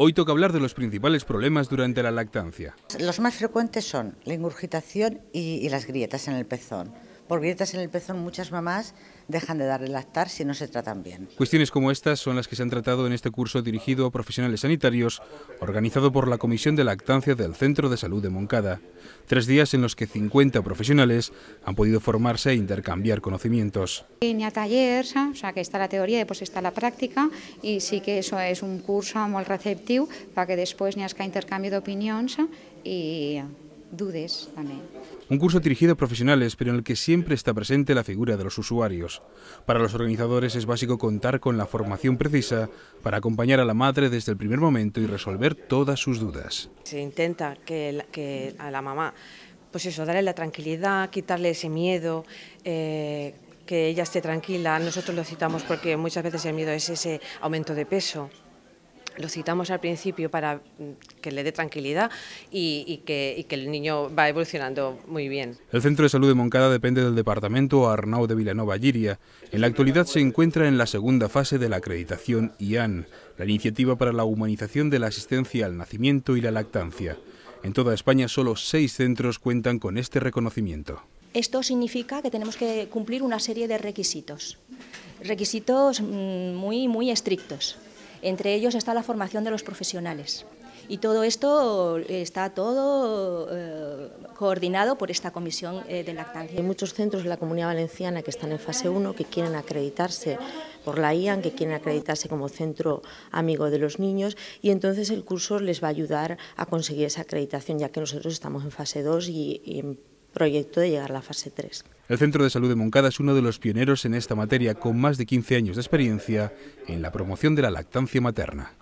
Hoy toca hablar de los principales problemas durante la lactancia. Los más frecuentes son la ingurgitación y, y las grietas en el pezón. Por grietas en el pezón muchas mamás dejan de darle lactar si no se tratan bien. Cuestiones como estas son las que se han tratado en este curso dirigido a profesionales sanitarios, organizado por la Comisión de Lactancia del Centro de Salud de Moncada. Tres días en los que 50 profesionales han podido formarse e intercambiar conocimientos. a taller, o sea, que está la teoría y después está la práctica, y sí que eso es un curso muy receptivo para que después ni intercambio de opiniones y dudes Un curso dirigido a profesionales, pero en el que siempre está presente la figura de los usuarios. Para los organizadores es básico contar con la formación precisa para acompañar a la madre desde el primer momento y resolver todas sus dudas. Se intenta que, a la mamá, pues eso, darle la tranquilidad, quitarle ese miedo. Eh, que ella esté tranquila, nosotros lo citamos porque muchas veces el miedo es ese aumento de peso, lo citamos al principio para mm, que le dé tranquilidad y, que, el niño va evolucionando muy bien. El Centro de Salud de Moncada depende del Departamento Arnau de Vilanova Liria. En la actualidad se encuentra en la segunda fase de la acreditación IAN, la iniciativa para la humanización de la asistencia al nacimiento y la lactancia. En toda España solo seis centros cuentan con este reconocimiento. Esto significa que tenemos que cumplir una serie de requisitos, requisitos mm, muy, muy estrictos entre ellos está la formación de los profesionales. Y todo esto eh, está todo eh, coordinado por esta comisión eh, de lactancia. Hay muchos centros de la Comunidad Valenciana que están en fase 1, que quieren acreditarse por la IAN, que quieren acreditarse como centro amigo de los niños y entonces el curso les va a ayudar a conseguir esa acreditación, ya que nosotros estamos en fase 2 y, proyecto de llegar a la fase 3. El Centro de Salud de Moncada es uno de los pioneros en esta materia, con más de 15 años de experiencia en la promoción de la lactancia materna.